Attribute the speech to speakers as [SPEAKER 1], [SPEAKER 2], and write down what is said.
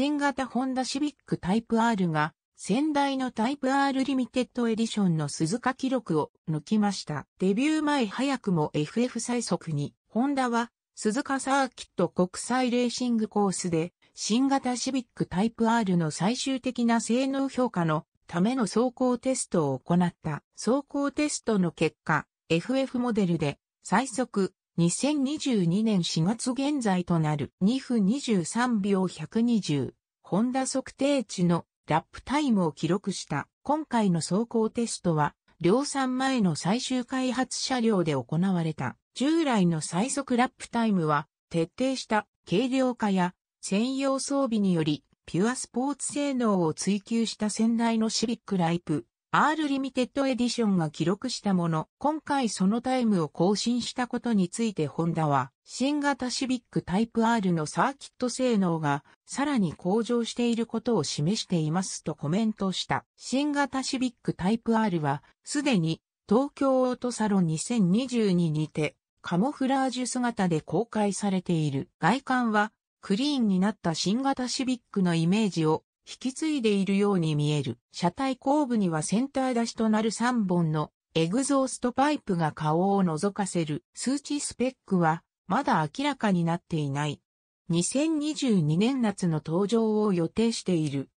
[SPEAKER 1] 新型ホンダシビックタイプ R が、先代のタイプ R リミテッドエディションの鈴鹿記録を抜きました。デビュー前早くも FF 最速に、ホンダは鈴鹿サーキット国際レーシングコースで、新型シビックタイプ R の最終的な性能評価のための走行テストを行った。走行テストの結果、FF モデルで最速2022年4月現在となる2分23秒120、ホンダ測定値のラップタイムを記録した今回の走行テストは、量産前の最終開発車両で行われた。従来の最速ラップタイムは、徹底した軽量化や専用装備により、ピュアスポーツ性能を追求した先代のシビックライプ R リミテッドエディションが記録したもの、今回そのタイムを更新したことについてホンダは、新型シビックタイプ R のサーキット性能がさらに向上していることを示していますとコメントした。新型シビックタイプ R は、すでに東京オートサロン2022にて、カモフラージュ姿で公開されている。外観は、クリーンになった新型シビックのイメージを引き継いでいるように見える。車体後部にはセンター出しとなる3本のエグゾーストパイプが顔を覗かせる。数値スペックはまだ明らかになっていない。2022年夏の登場を予定している。